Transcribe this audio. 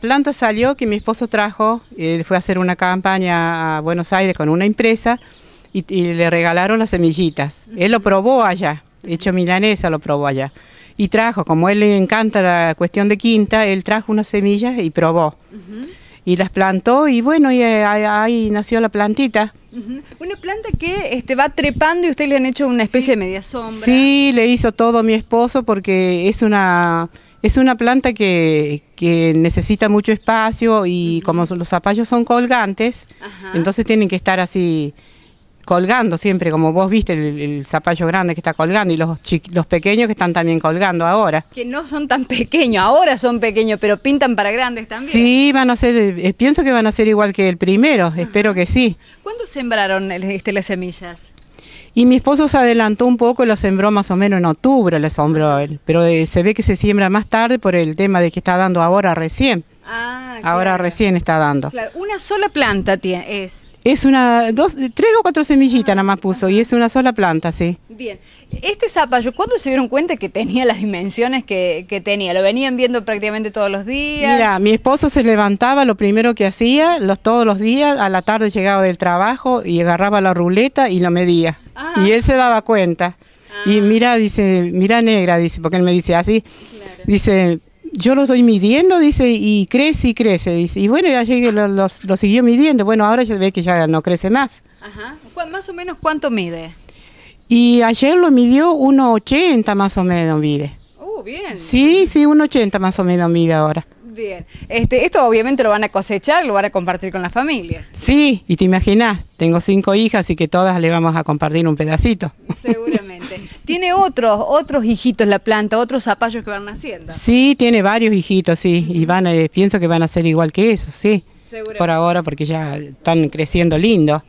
planta salió que mi esposo trajo, él fue a hacer una campaña a Buenos Aires con una empresa y, le regalaron las semillitas. Él lo probó allá, hecho milanesa lo probó allá. Y trajo, como a él le encanta la cuestión de quinta, él trajo unas semillas y probó. y las plantó y bueno, y eh, ahí, nació la plantita. Una planta que este, va trepando y usted le han hecho una especie de media sombra. Sí, le hizo todo mi esposo porque es una es una planta que, necesita mucho espacio y como los zapallos son colgantes, entonces tienen que estar así colgando siempre, como vos viste el, zapallo grande que está colgando y los, los pequeños que están también colgando ahora. Que no son tan pequeños, ahora son pequeños, pero pintan para grandes también. Sí, van a ser, eh, pienso que van a ser igual que el primero, espero que sí. ¿Cuándo sembraron este, las semillas? Y mi esposo se adelantó un poco, lo sembró más o menos en octubre, le sembró él, pero eh, se ve que se siembra más tarde por el tema de que está dando ahora recién. Ah, ahora recién está dando. Una sola planta tiene, es. Es una, dos, tres o cuatro semillitas nada más puso y es una sola planta, sí. Bien. Este zapallo, ¿cuándo se dieron cuenta que tenía las dimensiones que, que tenía? ¿Lo venían viendo prácticamente todos los días? Mira, mi esposo se levantaba, lo primero que hacía, los, todos los días, a la tarde llegaba del trabajo y agarraba la ruleta y lo medía. Ah. Y él se daba cuenta. Y ah. mira, dice, mira negra, dice, porque él me dice así, dice yo lo estoy midiendo, dice, y crece y crece, dice. Y bueno, ya lo, siguió midiendo. Bueno, ahora ya ve que ya no crece más. Ajá. ¿Más o menos cuánto mide? Y ayer lo midió 1,80 más o menos mide. Uh, bien. Sí, sí, 1,80 más o menos mide ahora. Bien. Este, esto obviamente lo van a cosechar, lo van a compartir con la familia. Sí, y te imaginas, tengo cinco hijas y que todas le vamos a compartir un pedacito. Seguramente tiene otros, otros hijitos la planta, otros zapallos que van naciendo. Sí, tiene varios hijitos, sí, y van, eh, pienso que van a ser igual que eso, sí. Por ahora, porque ya están creciendo lindo.